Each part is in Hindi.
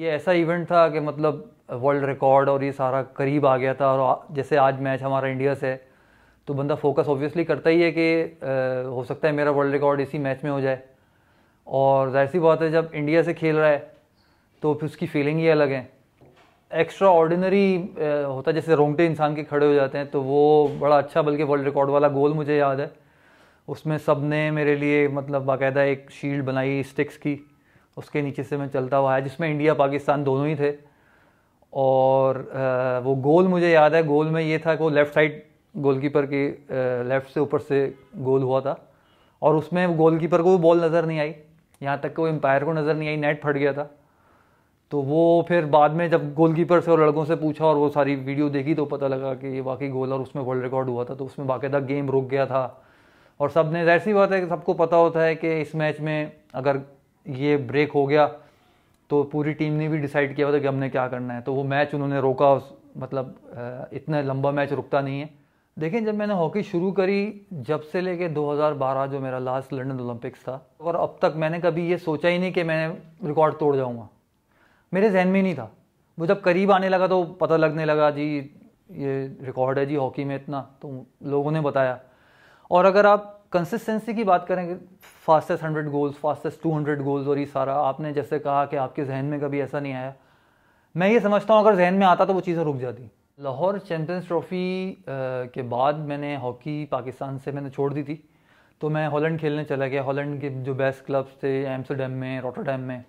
ये ऐसा इवेंट था कि मतलब वर्ल्ड रिकॉर्ड और ये सारा करीब आ गया था और जैसे आज मैच हमारा इंडिया से तो बंदा फोकस ऑब्वियसली करता ही है कि हो सकता है मेरा वर्ल्ड रिकॉर्ड इसी मैच में हो जाए और जाहिर सी बात है जब इंडिया से खेल रहा है तो फिर उसकी फीलिंग ही अलग है एक्स्ट्रा ऑर्डिनरी होता है जैसे रोंगटे इंसान के खड़े हो जाते हैं तो वो बड़ा अच्छा बल्कि वर्ल्ड रिकॉर्ड वाला गोल मुझे याद है उसमें सब ने मेरे लिए मतलब बाकायदा एक शील्ड बनाई स्टिक्स की उसके नीचे से मैं चलता हुआ आया जिसमें इंडिया पाकिस्तान दोनों ही थे और वो गोल मुझे याद है गोल में ये था कि वो लेफ़्ट साइड गोलकीपर के लेफ़्ट से ऊपर से गोल हुआ था और उसमें गोलकीपर को वो बॉल नज़र नहीं आई यहाँ तक कि वो एम्पायर को नज़र नहीं आई नेट फट गया था तो वो फिर बाद में जब गोलकीपर से और लड़कों से पूछा और वो सारी वीडियो देखी तो पता लगा कि ये वाकई गोल और उसमें वर्ल्ड रिकॉर्ड हुआ था तो उसमें बाकायदा गेम रुक गया था और सब ने जैसी बात है कि सबको पता होता है कि इस मैच में अगर ये ब्रेक हो गया तो पूरी टीम ने भी डिसाइड किया हुआ था कि हमने क्या करना है तो वो मैच उन्होंने रोका उस मतलब इतना लंबा मैच रुकता नहीं है देखें जब मैंने हॉकी शुरू करी जब से लेके 2012 जो मेरा लास्ट लंदन ओलंपिक्स था और अब तक मैंने कभी ये सोचा ही नहीं कि मैंने रिकॉर्ड तोड़ जाऊँगा मेरे जहन में ही नहीं था वो जब करीब आने लगा तो पता लगने लगा जी ये रिकॉर्ड है जी हॉकी में इतना तो लोगों ने बताया और अगर आप कंसिस्टेंसी की बात करेंगे fastest hundred goals fastest two hundred goals और ये सारा आपने जैसे कहा कि आपके जहन में कभी ऐसा नहीं आया मैं ये समझता हूँ अगर जहन में आता तो वो चीज़ें रुक जाती लाहौर चैम्पियंस ट्रॉफी के बाद मैंने हॉकी पाकिस्तान से मैंने छोड़ दी थी तो मैं हॉलैंड खेलने चला गया हॉलैंड के जो बेस्ट क्लब्स थे एम्स्टरडेम में रोटरडेम में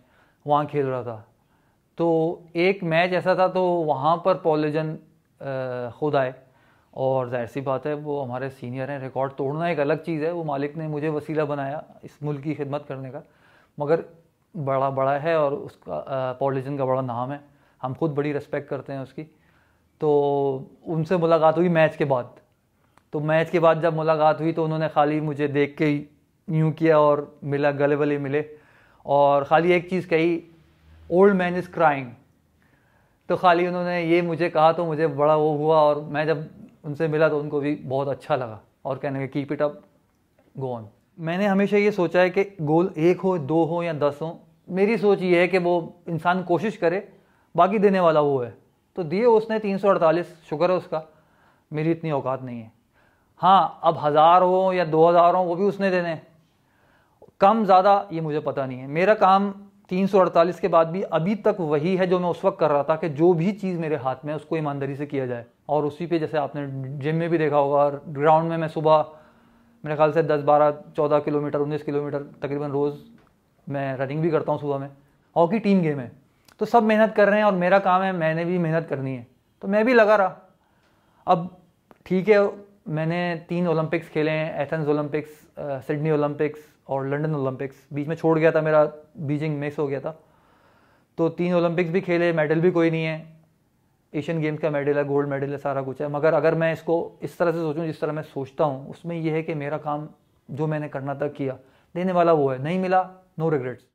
वहाँ खेल रहा था तो एक मैच ऐसा था तो वहाँ पर पॉलेजन खुद आए और जाहिर सी बात है वो हमारे सीनियर हैं रिकॉर्ड तोड़ना एक अलग चीज़ है वो मालिक ने मुझे वसीला बनाया इस मुल्क की खिदमत करने का मगर बड़ा बड़ा है और उसका पॉलिजन का बड़ा नाम है हम खुद बड़ी रिस्पेक्ट करते हैं उसकी तो उनसे मुलाकात हुई मैच के बाद तो मैच के बाद जब मुलाकात हुई तो उन्होंने खाली मुझे देख के यूँ किया और मिला गले वले मिले और खाली एक चीज़ कही ओल्ड मैन इज़ क्राइंग तो खाली उन्होंने ये मुझे कहा तो मुझे बड़ा वो हुआ और मैं जब उनसे मिला तो उनको भी बहुत अच्छा लगा और कहने लगे keep it up go on मैंने हमेशा ये सोचा है कि गोल एक हो दो हो या दस हो मेरी सोच ये है कि वो इंसान कोशिश करे बाकी देने वाला वो है तो दिए उसने तीन सौ अड़तालीस शुक्र है उसका मेरी इतनी औकात नहीं है हाँ अब हज़ार हो या दो हज़ार हो वो भी उसने देने कम ज़्यादा ये मुझे पता नहीं है मेरा काम 348 के बाद भी अभी तक वही है जो मैं उस वक्त कर रहा था कि जो भी चीज़ मेरे हाथ में उसको ईमानदारी से किया जाए और उसी पे जैसे आपने जिम में भी देखा होगा ग्राउंड में मैं सुबह मेरे ख्याल से 10 12 14 किलोमीटर 19 किलोमीटर तकरीबन रोज़ मैं रनिंग भी करता हूँ सुबह में हॉकी टीम गेम है तो सब मेहनत कर रहे हैं और मेरा काम है मैंने भी मेहनत करनी है तो मैं भी लगा रहा अब ठीक है मैंने तीन ओलंपिक्स खेले हैं एथेंस ओलंपिक्स सिडनी ओलंपिक्स और लंदन ओलंपिक्स बीच में छोड़ गया था मेरा बीजिंग मिस हो गया था तो तीन ओलंपिक्स भी खेले मेडल भी कोई नहीं है एशियन गेम्स का मेडल है गोल्ड मेडल है सारा कुछ है मगर अगर मैं इसको इस तरह से सोचूं जिस तरह मैं सोचता हूँ उसमें यह है कि मेरा काम जो मैंने करना था किया देने वाला वो है नहीं मिला नो रिग्रेट्स